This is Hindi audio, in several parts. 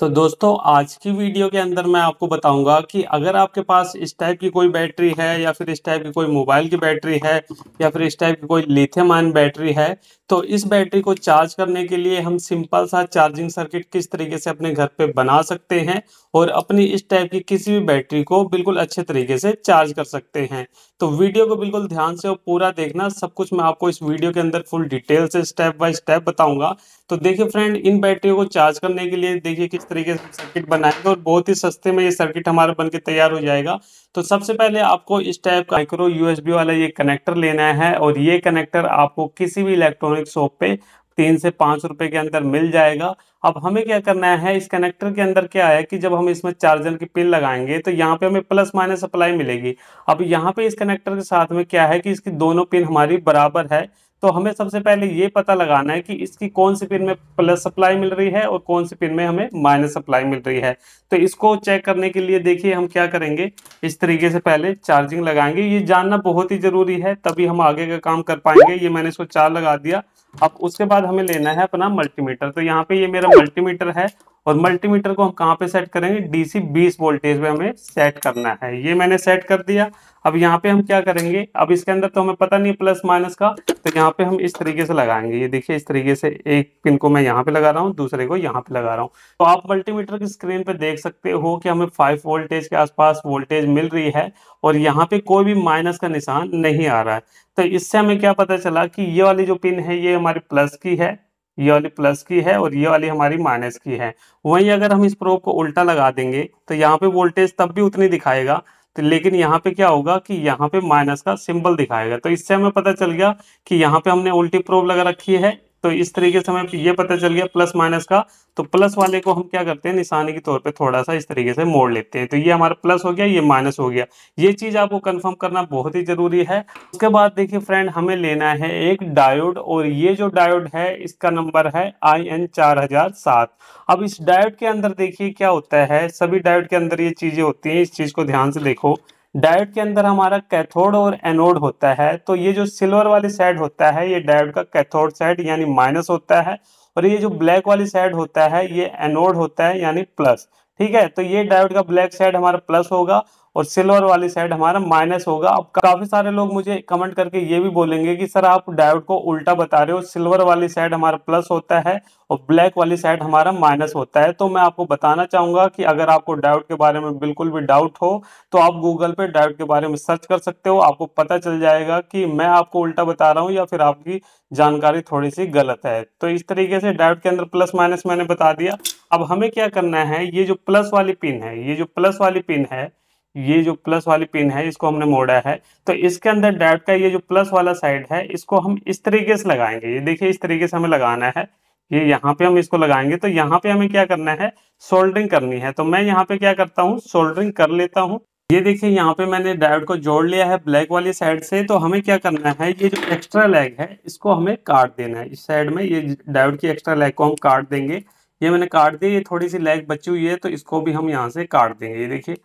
तो दोस्तों आज की वीडियो के अंदर मैं आपको बताऊंगा कि अगर आपके पास इस टाइप की कोई बैटरी है या फिर इस टाइप की कोई मोबाइल की बैटरी है या फिर इस टाइप की कोई लिथियम आयन बैटरी है तो इस बैटरी को चार्ज करने के लिए हम सिंपल सा चार्जिंग सर्किट किस तरीके से अपने घर पे बना सकते हैं और अपनी इस टाइप की किसी भी बैटरी को बिल्कुल अच्छे तरीके से चार्ज कर सकते हैं तो वीडियो को बिल्कुल ध्यान से और पूरा देखना सब कुछ मैं आपको इस वीडियो के अंदर फुल डिटेल से स्टेप बाय स्टेप बताऊंगा तो देखिए फ्रेंड इन बैटरियों को चार्ज करने के लिए देखिए किस तरीके से सर्किट बनाएंगे और बहुत ही सस्ते में ये सर्किट हमारा बन के तैयार हो जाएगा तो सबसे पहले आपको इस टाइप का माइक्रो यूएसबी वाला ये कनेक्टर लेना है और ये कनेक्टर आपको किसी भी इलेक्ट्रॉनिक शॉप पे तीन से पाँच रुपए के अंदर मिल जाएगा अब हमें क्या करना है इस कनेक्टर के अंदर क्या है कि जब हम इसमें चार्जर की पिन लगाएंगे तो यहाँ पे हमें प्लस माइनस सप्लाई मिलेगी अब यहाँ पे इस कनेक्टर के साथ में क्या है कि इसकी दोनों पिन हमारी बराबर है तो हमें सबसे पहले ये पता लगाना है कि इसकी कौन सी पिन में प्लस सप्लाई मिल रही है और कौन सी पिन में हमें माइनस सप्लाई मिल रही है तो इसको चेक करने के लिए देखिए हम क्या करेंगे इस तरीके से पहले चार्जिंग लगाएंगे ये जानना बहुत ही ज़रूरी है तभी हम आगे का काम कर पाएंगे ये मैंने इसको चार लगा दिया अब उसके बाद हमें लेना है अपना मल्टीमीटर तो यहाँ पे ये मेरा मल्टीमीटर है और मल्टीमीटर को हम कहाँ पे सेट करेंगे डीसी 20 वोल्टेज पे हमें सेट करना है ये मैंने सेट कर दिया अब यहाँ पे हम क्या करेंगे अब इसके अंदर तो हमें पता नहीं है प्लस माइनस का तो यहाँ पे हम इस तरीके से लगाएंगे ये देखिए इस तरीके से एक पिन को मैं यहाँ पे लगा रहा हूँ दूसरे को यहाँ पे लगा रहा हूँ तो आप मल्टीमीटर की स्क्रीन पे देख सकते हो कि हमें फाइव वोल्टेज के आसपास वोल्टेज मिल रही है और यहाँ पे कोई भी माइनस का निशान नहीं आ रहा है तो इससे हमें क्या पता चला कि ये वाली जो पिन है ये हमारी प्लस की है ये वाली प्लस की है और ये वाली हमारी माइनस की है वहीं अगर हम इस प्रोब को उल्टा लगा देंगे तो यहाँ पे वोल्टेज तब भी उतनी दिखाएगा तो लेकिन यहाँ पे क्या होगा कि यहाँ पे माइनस का सिंबल दिखाएगा तो इससे हमें पता चल गया कि यहाँ पे हमने उल्टी प्रोब लगा रखी है तो इस तरीके से हमें ये पता चल गया प्लस माइनस का तो प्लस वाले को हम क्या करते हैं निशाने के तौर पे थोड़ा सा इस तरीके से मोड़ लेते हैं तो ये हमारा प्लस हो गया ये माइनस हो गया ये चीज़ आपको कंफर्म करना बहुत ही ज़रूरी है उसके बाद देखिए फ्रेंड हमें लेना है एक डायोड और ये जो डायोड है इसका नंबर है आई एन चार हजार सात अब इस डायोड के अंदर देखिए क्या होता है सभी डायोड के अंदर ये चीज़ें होती हैं इस चीज़ को ध्यान से देखो डायोड के अंदर हमारा कैथोड और एनोड होता है तो ये जो सिल्वर वाली साइड होता है ये डायोड का कैथोड साइड यानी माइनस होता है और ये जो ब्लैक वाली साइड होता है ये एनोड होता है यानी प्लस ठीक है तो ये डायोड का ब्लैक साइड हमारा प्लस होगा और सिल्वर वाली साइड हमारा माइनस होगा अब काफी सारे लोग मुझे कमेंट करके ये भी बोलेंगे कि सर आप डायोड को उल्टा बता रहे हो सिल्वर वाली साइड हमारा प्लस होता है और ब्लैक वाली साइड हमारा माइनस होता है तो मैं आपको बताना चाहूंगा कि अगर आपको डायोड के बारे में बिल्कुल भी डाउट हो तो आप गूगल पे डायोड के बारे में सर्च कर सकते हो आपको पता चल जाएगा कि मैं आपको उल्टा बता रहा हूँ या फिर आपकी जानकारी थोड़ी सी गलत है तो इस तरीके से डायोड के अंदर प्लस माइनस मैंने बता दिया अब हमें क्या करना है ये जो प्लस वाली पिन है ये जो प्लस वाली पिन है ये जो प्लस वाली पिन है इसको हमने मोड़ा है तो इसके अंदर डायोड का ये जो प्लस वाला साइड है इसको हम इस तरीके से लगाएंगे ये देखिए इस तरीके से हमें लगाना है ये यहाँ पे हम इसको लगाएंगे तो यहाँ पे हमें क्या करना है सोल्डरिंग करनी है तो मैं यहाँ पे क्या करता हूँ सोल्डरिंग कर लेता हूँ ये देखिए यहाँ पे मैंने डायोड को जोड़ लिया है ब्लैक वाली साइड से तो हमें क्या करना है ये जो एक्स्ट्रा लेग है इसको हमें काट देना है इस साइड में ये डायोड की एक्स्ट्रा लेग को हम काट देंगे ये मैंने काट दी ये थोड़ी सी लेग बची हुई है तो इसको भी हम यहाँ से काट देंगे ये देखिए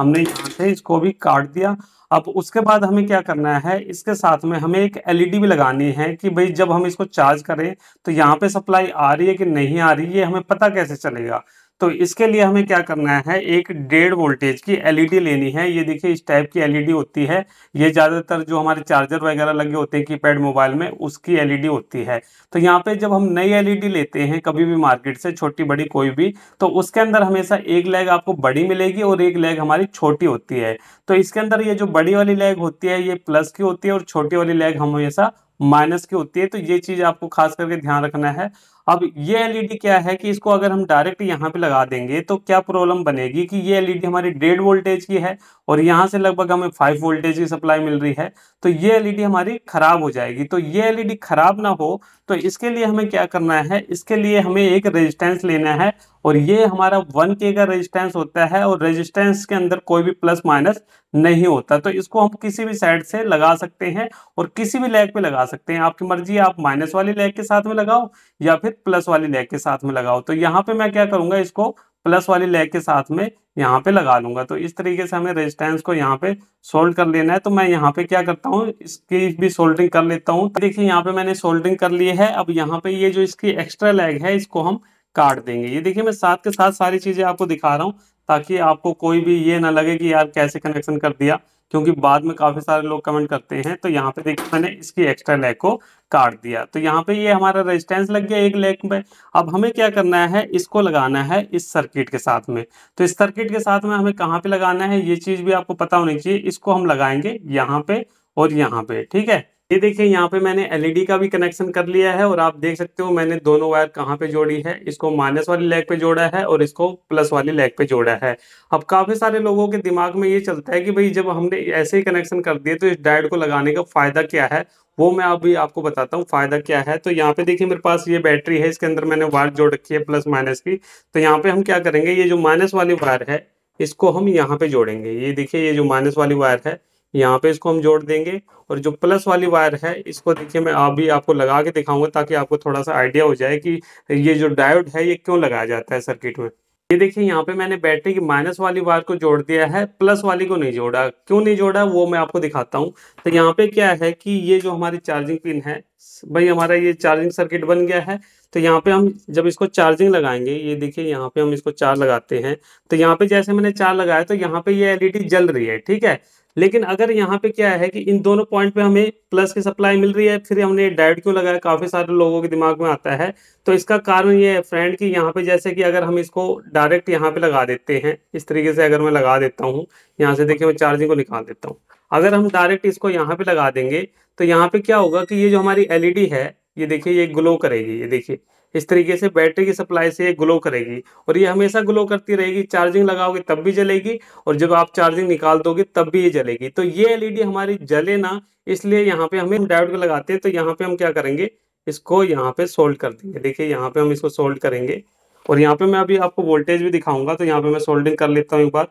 हमने यहाँ से इसको भी काट दिया अब उसके बाद हमें क्या करना है इसके साथ में हमें एक एलईडी e भी लगानी है कि भाई जब हम इसको चार्ज करें तो यहाँ पे सप्लाई आ रही है कि नहीं आ रही है हमें पता कैसे चलेगा तो इसके लिए हमें क्या करना है एक डेढ़ वोल्टेज की एलईडी लेनी है ये देखिए इस टाइप की एलईडी होती है ये ज़्यादातर जो हमारे चार्जर वगैरह लगे होते हैं कीपैड मोबाइल में उसकी एलईडी होती है तो यहाँ पे जब हम नई एलईडी लेते हैं कभी भी मार्केट से छोटी बड़ी कोई भी तो उसके अंदर हमेशा एक लैग आपको बड़ी मिलेगी और एक लैग हमारी छोटी होती है तो इसके अंदर ये जो बड़ी वाली लैग होती है ये प्लस की होती है और छोटी वाली लैग हमेशा माइनस की होती है तो ये चीज़ आपको खास करके ध्यान रखना है अब ये एलईडी e क्या है कि इसको अगर हम डायरेक्ट यहाँ पे लगा देंगे तो क्या प्रॉब्लम बनेगी कि ये एलईडी e हमारी डेढ़ वोल्टेज की है और यहाँ से लगभग हमें फाइव वोल्टेज की सप्लाई मिल रही है तो ये एलईडी e हमारी खराब हो जाएगी तो ये एलईडी खराब ना हो तो इसके लिए हमें क्या करना है इसके लिए हमें एक रेजिस्टेंस लेना है और ये हमारा वन के का रेजिस्टेंस होता है और रेजिस्टेंस के अंदर कोई भी प्लस माइनस नहीं होता तो इसको हम किसी भी साइड से लगा सकते हैं और किसी भी लेग पे लगा सकते हैं आपकी मर्जी आप माइनस वाली लेग के साथ में लगाओ या फिर प्लस वाली लेग के साथ में लगाओ तो यहाँ पे मैं क्या करूंगा इसको प्लस वाली लेग के साथ में यहाँ पे लगा लूंगा तो इस तरीके से हमें रेजिस्टेंस को यहाँ पे सोल्ड कर लेना है तो मैं यहाँ पे क्या करता हूँ इसकी भी सोल्डिंग कर लेता हूँ देखिए यहाँ पे मैंने सोल्डिंग कर ली है अब यहाँ पे ये जो इसकी एक्स्ट्रा लेग है इसको हम काट देंगे ये देखिए मैं साथ के साथ सारी चीजें आपको दिखा रहा हूँ ताकि आपको कोई भी ये ना लगे कि यार कैसे कनेक्शन कर दिया क्योंकि बाद में काफ़ी सारे लोग कमेंट करते हैं तो यहाँ पे देखिए मैंने इसकी एक्स्ट्रा लेग को काट दिया तो यहाँ पे ये हमारा रेजिस्टेंस लग गया एक लेग में अब हमें क्या करना है इसको लगाना है इस सर्किट के साथ में तो इस सर्किट के साथ में हमें कहाँ पे लगाना है ये चीज़ भी आपको पता होनी चाहिए इसको हम लगाएंगे यहाँ पे और यहाँ पे ठीक है ये देखिए यहाँ पे मैंने एलईडी e का भी कनेक्शन कर लिया है और आप देख सकते हो मैंने दोनों वायर कहाँ पे जोड़ी है इसको माइनस वाली लेग पे जोड़ा है और इसको प्लस वाली लेग पे जोड़ा है अब काफ़ी सारे लोगों के दिमाग में ये चलता है कि भाई जब हमने ऐसे ही कनेक्शन कर दिए तो इस डायड को लगाने का फ़ायदा क्या है वो मैं अभी आपको बताता हूँ फ़ायदा क्या है तो यहाँ पे देखिए मेरे पास ये बैटरी है इसके अंदर मैंने वायर जोड़ रखी है प्लस माइनस की तो यहाँ पे हम क्या करेंगे ये जो माइनस वाली वायर है इसको हम यहाँ पे जोड़ेंगे ये देखिए ये जो माइनस वाली वायर है यहाँ पे इसको हम जोड़ देंगे और जो प्लस वाली वायर है इसको देखिए मैं अभी आप आपको लगा के दिखाऊंगा ताकि आपको थोड़ा सा आइडिया हो जाए कि ये जो डायोड है ये क्यों लगाया जाता है सर्किट में ये देखिए यहाँ पे मैंने बैटरी की माइनस वाली वायर को जोड़ दिया है प्लस वाली को नहीं जोड़ा क्यों नहीं जोड़ा वो मैं आपको दिखाता हूँ तो यहाँ पे क्या है कि ये जो हमारी चार्जिंग पिन है भाई हमारा ये चार्जिंग सर्किट बन गया है तो यहाँ पे हम जब इसको चार्जिंग लगाएंगे ये देखिए यहाँ पे हम इसको चार लगाते हैं तो यहाँ पे जैसे मैंने चार लगाया तो यहाँ पे ये एलईडी जल रही है ठीक है लेकिन अगर यहाँ पे क्या है कि इन दोनों पॉइंट पे हमें प्लस की सप्लाई मिल रही है फिर हमने डायोड क्यों लगाया काफी सारे लोगों के दिमाग में आता है तो इसका कारण ये है फ्रेंड कि यहाँ पे जैसे कि अगर हम इसको डायरेक्ट यहाँ पे लगा देते हैं इस तरीके से अगर मैं लगा देता हूँ यहाँ से देखिए मैं चार्जिंग को निकाल देता हूँ अगर हम डायरेक्ट इसको यहाँ पे लगा देंगे तो यहाँ पे क्या होगा कि ये जो हमारी एलईडी e है ये देखिए ये ग्लो करेगी ये देखिए इस तरीके से बैटरी की सप्लाई से ये ग्लो करेगी और ये हमेशा ग्लो करती रहेगी चार्जिंग लगाओगे तब भी जलेगी और जब आप चार्जिंग निकाल दोगे तब भी ये जलेगी तो ये एलईडी e हमारी जले ना इसलिए यहाँ पे हमें डायोड लगाते हैं तो यहाँ पे हम क्या करेंगे इसको यहाँ पे सोल्ड कर देंगे देखिए यहाँ पे हम इसको सोल्ड करेंगे और यहाँ पे मैं अभी आपको वोल्टेज भी दिखाऊंगा तो यहाँ पे मैं सोल्डिंग कर लेता हूँ एक बार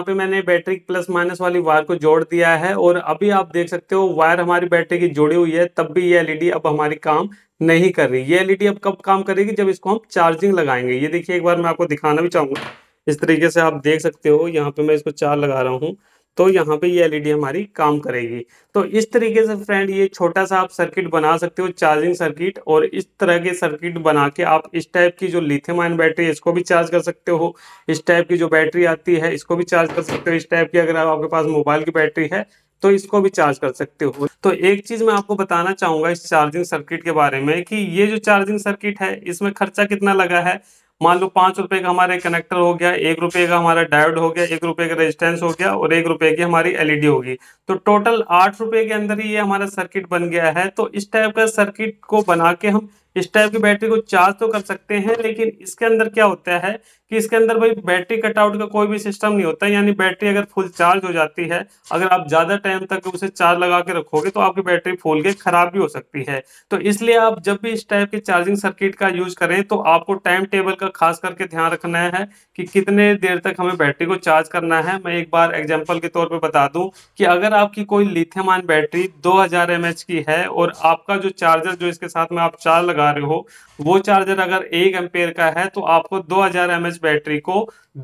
यहाँ पे मैंने बैटरी प्लस माइनस वाली वायर को जोड़ दिया है और अभी आप देख सकते हो वायर हमारी बैटरी की जुड़ी हुई है तब भी ये एलईडी e अब हमारी काम नहीं कर रही ये एलईडी e अब कब काम करेगी जब इसको हम चार्जिंग लगाएंगे ये देखिए एक बार मैं आपको दिखाना भी चाहूंगा इस तरीके से आप देख सकते हो यहाँ पे मैं इसको चार्ज लगा रहा हूँ तो यहाँ पे ये एलईडी e हमारी काम करेगी तो इस तरीके से फ्रेंड ये छोटा सा आप सर्किट बना सकते हो चार्जिंग सर्किट और इस तरह के सर्किट बना के आप इस टाइप की जो लिथियम आयन बैटरी है इसको भी चार्ज कर सकते हो इस टाइप की जो बैटरी आती है इसको भी चार्ज कर सकते हो इस टाइप की अगर आपके पास मोबाइल की बैटरी है तो इसको भी चार्ज कर सकते हो तो एक चीज मैं आपको बताना चाहूंगा इस चार्जिंग सर्किट के बारे में कि ये जो चार्जिंग सर्किट है इसमें खर्चा कितना लगा है मान लो पांच रुपए का हमारे कनेक्टर हो गया एक रुपए का हमारा डायोड हो गया एक रुपए का रेजिस्टेंस हो गया और एक रुपए की हमारी एलईडी e होगी तो टोटल आठ रुपए के अंदर ही ये हमारा सर्किट बन गया है तो इस टाइप का सर्किट को बना के हम इस टाइप की बैटरी को चार्ज तो कर सकते हैं लेकिन इसके अंदर क्या होता है कि इसके अंदर भाई बैटरी कटआउट का कोई भी सिस्टम नहीं होता यानी बैटरी अगर फुल चार्ज हो जाती है अगर आप ज़्यादा टाइम तक उसे चार्ज लगा के रखोगे तो आपकी बैटरी फूल के ख़राब भी हो सकती है तो इसलिए आप जब भी इस टाइप के चार्जिंग सर्किट का यूज़ करें तो आपको टाइम टेबल का खास करके ध्यान रखना है कि कितने देर तक हमें बैटरी को चार्ज करना है मैं एक बार एग्जाम्पल के तौर पर बता दूँ कि अगर आपकी कोई लिथेमान बैटरी दो हज़ार की है और आपका जो चार्जर जो इसके साथ में आप चार्ज लगा लगा रहे हो वो चार्जर अगर एक एम्पेयर का है तो आपको 2000 हजार बैटरी को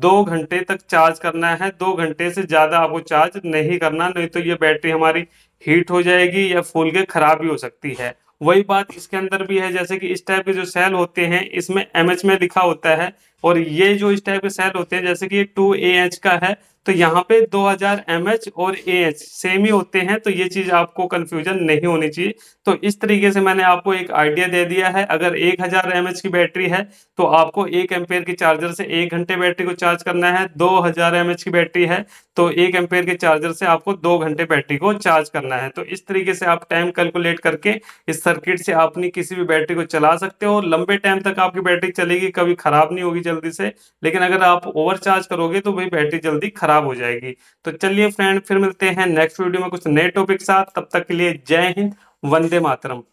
दो घंटे तक चार्ज करना है दो घंटे से ज़्यादा आपको चार्ज नहीं करना नहीं तो ये बैटरी हमारी हीट हो जाएगी या फूल के खराब भी हो सकती है वही बात इसके अंदर भी है जैसे कि इस टाइप के जो सेल होते हैं इसमें एमएच में लिखा होता है और ये जो इस टाइप के सेल होते हैं जैसे कि ये टू ए एच का है तो यहाँ पे 2000 हजार एम और ए एच सेम ही होते हैं तो ये चीज़ आपको कन्फ्यूजन नहीं होनी चाहिए तो इस तरीके से मैंने आपको एक आइडिया दे दिया है अगर 1000 हजार की बैटरी है तो आपको एक एम्पेयर के चार्जर से एक घंटे बैटरी को चार्ज करना है 2000 हजार की बैटरी है तो एक एम्पेयर के चार्जर से आपको दो घंटे बैटरी को चार्ज करना है तो इस तरीके से आप टाइम कैलकुलेट करके इस सर्किट से अपनी किसी भी बैटरी को चला सकते हो लंबे टाइम तक आपकी बैटरी चलेगी कभी खराब नहीं होगी जल्दी से लेकिन अगर आप ओवरचार्ज करोगे तो वही बैटरी जल्दी खराब हो जाएगी तो चलिए फ्रेंड फिर मिलते हैं नेक्स्ट वीडियो में कुछ नए टॉपिक के साथ तब तक के लिए जय हिंद वंदे मातरम